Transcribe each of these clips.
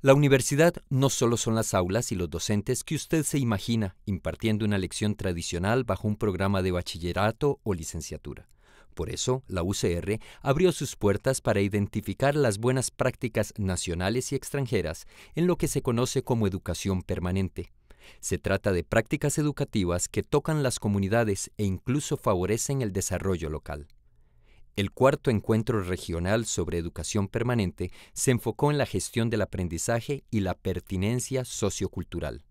La universidad no solo son las aulas y los docentes que usted se imagina impartiendo una lección tradicional bajo un programa de bachillerato o licenciatura. Por eso, la UCR abrió sus puertas para identificar las buenas prácticas nacionales y extranjeras en lo que se conoce como educación permanente. Se trata de prácticas educativas que tocan las comunidades e incluso favorecen el desarrollo local. El cuarto encuentro regional sobre educación permanente se enfocó en la gestión del aprendizaje y la pertinencia sociocultural.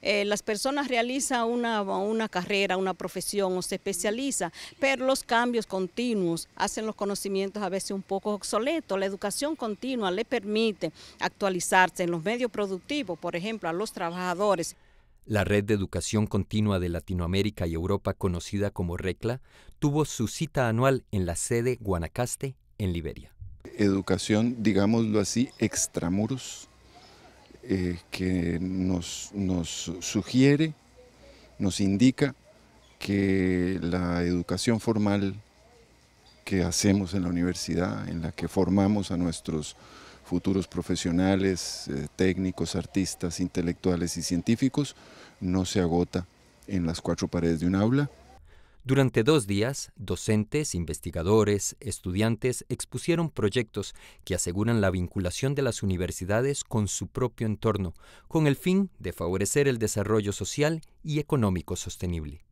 Eh, las personas realizan una, carrera, una profesión o se especializa, pero los cambios continuos hacen los conocimientos a veces un poco obsoletos. La educación continua le permite actualizarse en los medios productivos, por ejemplo, a los trabajadores. La Red de Educación Continua de Latinoamérica y Europa, conocida como RECLA, tuvo su cita anual en la sede Guanacaste, en Liberia. Educación, digámoslo así, extramuros, eh, que nos, nos sugiere, nos indica que la educación formal que hacemos en la universidad, en la que formamos a nuestros futuros profesionales, eh, técnicos, artistas, intelectuales y científicos, no se agota en las cuatro paredes de un aula. Durante dos días, docentes, investigadores, estudiantes expusieron proyectos que aseguran la vinculación de las universidades con su propio entorno, con el fin de favorecer el desarrollo social y económico sostenible.